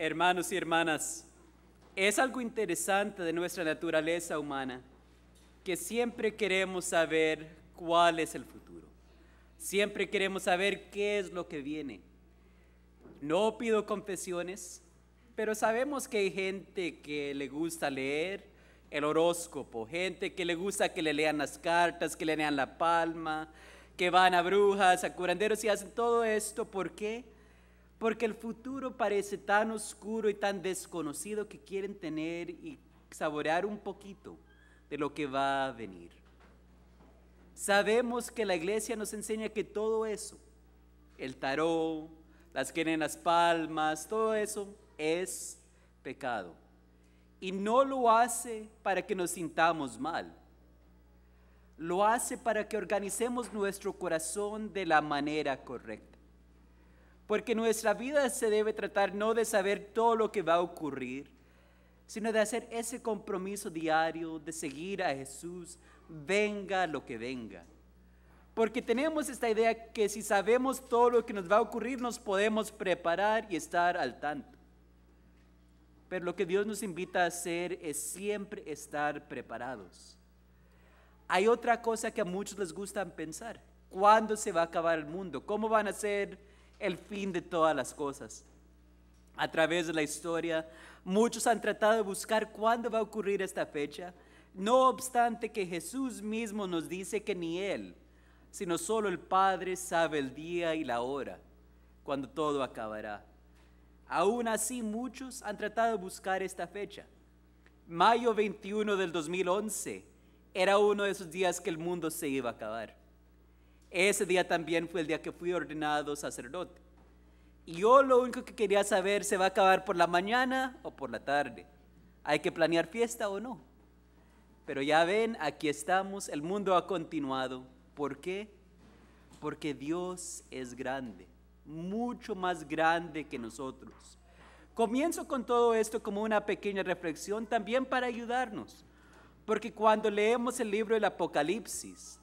hermanos y hermanas, es algo interesante de nuestra naturaleza humana que siempre queremos saber cuál es el futuro. Siempre queremos saber qué es lo que viene. No pido confesiones, pero sabemos que hay gente que le gusta leer el horóscopo, gente que le gusta que le lean las cartas, que le lean la palma, que van a brujas, a curanderos y hacen todo esto. ¿Por qué? porque el futuro parece tan oscuro y tan desconocido que quieren tener y saborear un poquito de lo que va a venir. Sabemos que la iglesia nos enseña que todo eso, el tarot, las que las palmas, todo eso es pecado. Y no lo hace para que nos sintamos mal. Lo hace para que organicemos nuestro corazón de la manera correcta porque nuestra vida se debe tratar no de saber todo lo que va a ocurrir, sino de hacer ese compromiso diario de seguir a Jesús, venga lo que venga. Porque tenemos esta idea que si sabemos todo lo que nos va a ocurrir, nos podemos preparar y estar al tanto. Pero lo que Dios nos invita a hacer es siempre estar preparados. Hay otra cosa que a muchos les gusta pensar. ¿Cuándo se va a acabar el mundo? ¿Cómo van a ser el fin de todas las cosas. A través de la historia, muchos han tratado de buscar cuándo va a ocurrir esta fecha, no obstante que Jesús mismo nos dice que ni Él, sino solo el Padre sabe el día y la hora, cuando todo acabará. Aún así, muchos han tratado de buscar esta fecha. Mayo 21 del 2011 era uno de esos días que el mundo se iba a acabar. Ese día también fue el día que fui ordenado sacerdote. Y yo lo único que quería saber, ¿se va a acabar por la mañana o por la tarde? ¿Hay que planear fiesta o no? Pero ya ven, aquí estamos, el mundo ha continuado. ¿Por qué? Porque Dios es grande, mucho más grande que nosotros. Comienzo con todo esto como una pequeña reflexión también para ayudarnos, porque cuando leemos el libro del Apocalipsis,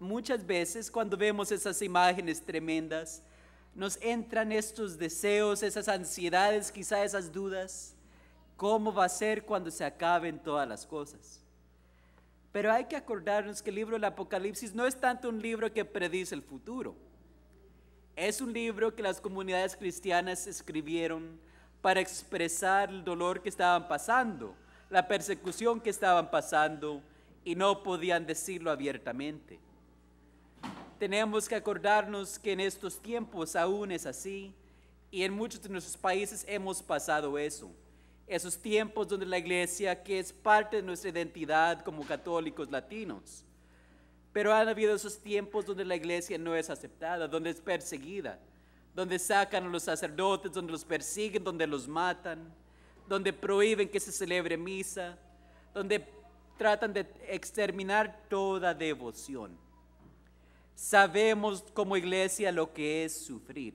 Muchas veces cuando vemos esas imágenes tremendas, nos entran estos deseos, esas ansiedades, quizá esas dudas. ¿Cómo va a ser cuando se acaben todas las cosas? Pero hay que acordarnos que el libro del Apocalipsis no es tanto un libro que predice el futuro. Es un libro que las comunidades cristianas escribieron para expresar el dolor que estaban pasando, la persecución que estaban pasando y no podían decirlo abiertamente tenemos que acordarnos que en estos tiempos aún es así y en muchos de nuestros países hemos pasado eso. Esos tiempos donde la iglesia, que es parte de nuestra identidad como católicos latinos, pero han habido esos tiempos donde la iglesia no es aceptada, donde es perseguida, donde sacan a los sacerdotes, donde los persiguen, donde los matan, donde prohíben que se celebre misa, donde tratan de exterminar toda devoción. Sabemos como iglesia lo que es sufrir.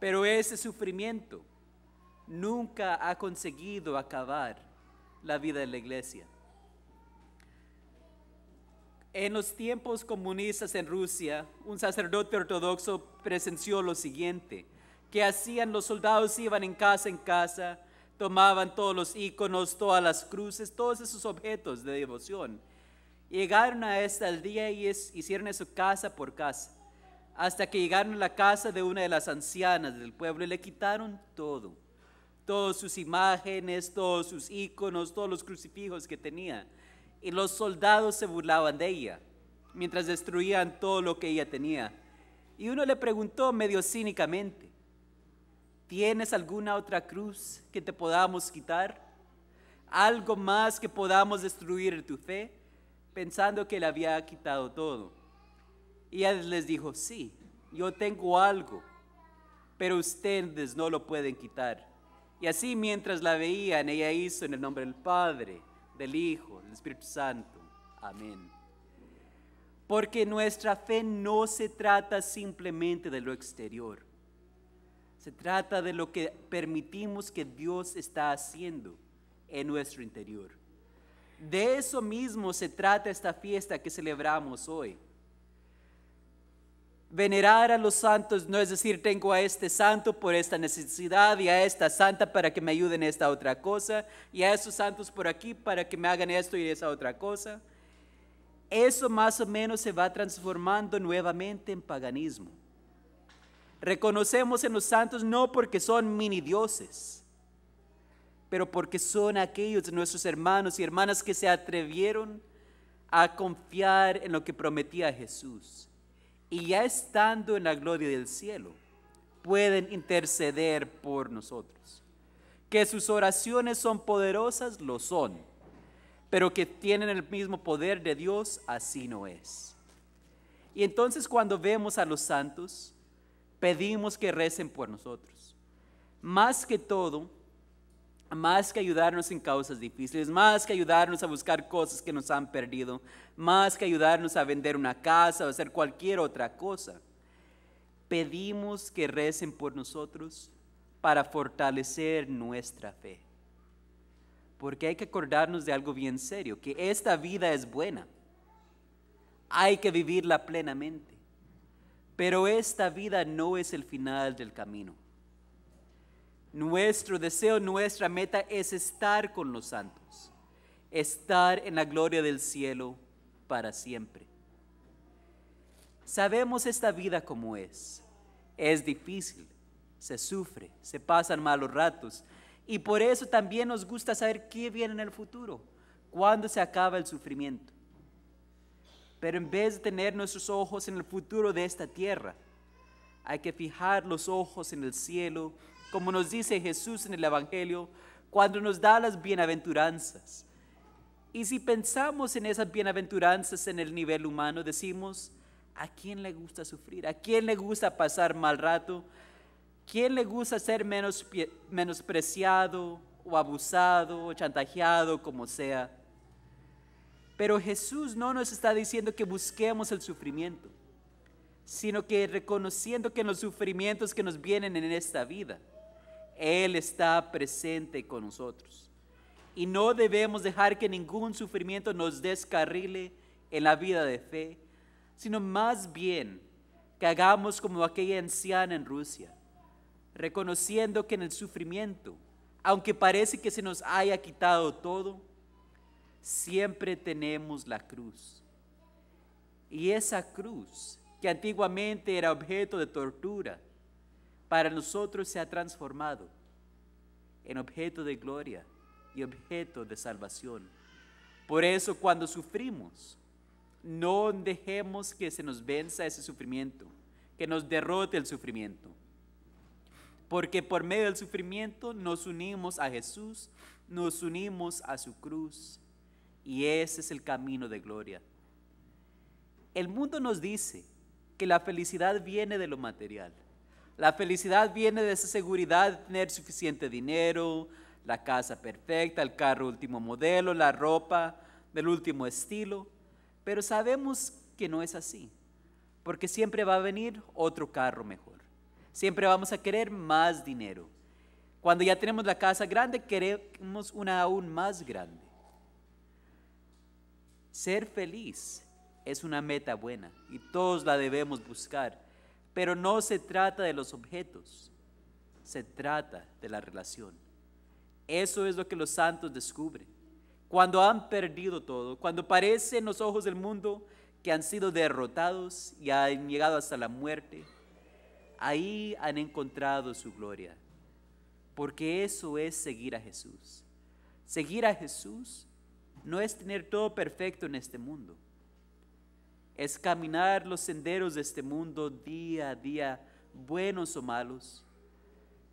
Pero ese sufrimiento nunca ha conseguido acabar la vida de la iglesia. En los tiempos comunistas en Rusia, un sacerdote ortodoxo presenció lo siguiente, que hacían los soldados, iban en casa en casa, tomaban todos los iconos, todas las cruces, todos esos objetos de devoción Llegaron a esta aldea y es, hicieron eso casa por casa, hasta que llegaron a la casa de una de las ancianas del pueblo y le quitaron todo, todas sus imágenes, todos sus iconos, todos los crucifijos que tenía. Y los soldados se burlaban de ella, mientras destruían todo lo que ella tenía. Y uno le preguntó medio cínicamente, ¿tienes alguna otra cruz que te podamos quitar? ¿Algo más que podamos destruir tu fe? pensando que le había quitado todo. Y él les dijo, sí, yo tengo algo, pero ustedes no lo pueden quitar. Y así mientras la veían, ella hizo en el nombre del Padre, del Hijo, del Espíritu Santo. Amén. Porque nuestra fe no se trata simplemente de lo exterior. Se trata de lo que permitimos que Dios está haciendo en nuestro interior. De eso mismo se trata esta fiesta que celebramos hoy. Venerar a los santos no es decir tengo a este santo por esta necesidad y a esta santa para que me ayuden en esta otra cosa y a esos santos por aquí para que me hagan esto y esa otra cosa. Eso más o menos se va transformando nuevamente en paganismo. Reconocemos en los santos no porque son mini dioses pero porque son aquellos de nuestros hermanos y hermanas que se atrevieron a confiar en lo que prometía Jesús. Y ya estando en la gloria del cielo, pueden interceder por nosotros. Que sus oraciones son poderosas, lo son, pero que tienen el mismo poder de Dios, así no es. Y entonces cuando vemos a los santos, pedimos que recen por nosotros. Más que todo, más que ayudarnos en causas difíciles, más que ayudarnos a buscar cosas que nos han perdido, más que ayudarnos a vender una casa o hacer cualquier otra cosa. Pedimos que recen por nosotros para fortalecer nuestra fe. Porque hay que acordarnos de algo bien serio, que esta vida es buena. Hay que vivirla plenamente. Pero esta vida no es el final del camino. Nuestro deseo, nuestra meta es estar con los santos, estar en la gloria del cielo para siempre. Sabemos esta vida como es. Es difícil, se sufre, se pasan malos ratos. Y por eso también nos gusta saber qué viene en el futuro, cuándo se acaba el sufrimiento. Pero en vez de tener nuestros ojos en el futuro de esta tierra, hay que fijar los ojos en el cielo como nos dice Jesús en el Evangelio, cuando nos da las bienaventuranzas. Y si pensamos en esas bienaventuranzas en el nivel humano, decimos, ¿a quién le gusta sufrir? ¿A quién le gusta pasar mal rato? ¿Quién le gusta ser menos, menospreciado o abusado o chantajeado, como sea? Pero Jesús no nos está diciendo que busquemos el sufrimiento, sino que reconociendo que los sufrimientos que nos vienen en esta vida él está presente con nosotros. Y no debemos dejar que ningún sufrimiento nos descarrile en la vida de fe, sino más bien que hagamos como aquella anciana en Rusia, reconociendo que en el sufrimiento, aunque parece que se nos haya quitado todo, siempre tenemos la cruz. Y esa cruz, que antiguamente era objeto de tortura, para nosotros se ha transformado en objeto de gloria y objeto de salvación. Por eso cuando sufrimos, no dejemos que se nos venza ese sufrimiento, que nos derrote el sufrimiento. Porque por medio del sufrimiento nos unimos a Jesús, nos unimos a su cruz. Y ese es el camino de gloria. El mundo nos dice que la felicidad viene de lo material. La felicidad viene de esa seguridad de tener suficiente dinero, la casa perfecta, el carro último modelo, la ropa del último estilo. Pero sabemos que no es así, porque siempre va a venir otro carro mejor. Siempre vamos a querer más dinero. Cuando ya tenemos la casa grande, queremos una aún más grande. Ser feliz es una meta buena y todos la debemos buscar. Pero no se trata de los objetos, se trata de la relación. Eso es lo que los santos descubren. Cuando han perdido todo, cuando parece en los ojos del mundo que han sido derrotados y han llegado hasta la muerte, ahí han encontrado su gloria. Porque eso es seguir a Jesús. Seguir a Jesús no es tener todo perfecto en este mundo es caminar los senderos de este mundo día a día, buenos o malos,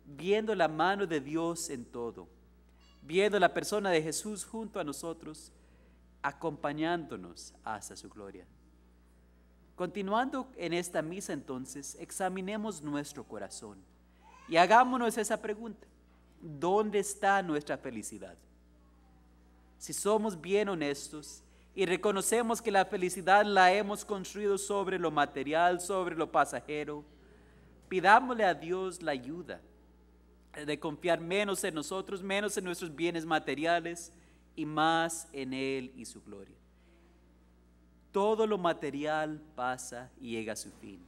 viendo la mano de Dios en todo, viendo la persona de Jesús junto a nosotros, acompañándonos hasta su gloria. Continuando en esta misa entonces, examinemos nuestro corazón y hagámonos esa pregunta. ¿Dónde está nuestra felicidad? Si somos bien honestos, y reconocemos que la felicidad la hemos construido sobre lo material, sobre lo pasajero, pidámosle a Dios la ayuda de confiar menos en nosotros, menos en nuestros bienes materiales y más en Él y su gloria. Todo lo material pasa y llega a su fin,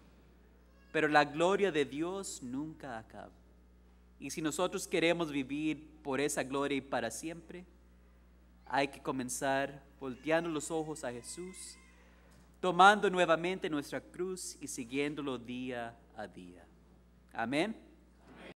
pero la gloria de Dios nunca acaba. Y si nosotros queremos vivir por esa gloria y para siempre, hay que comenzar volteando los ojos a Jesús, tomando nuevamente nuestra cruz y siguiéndolo día a día. Amén.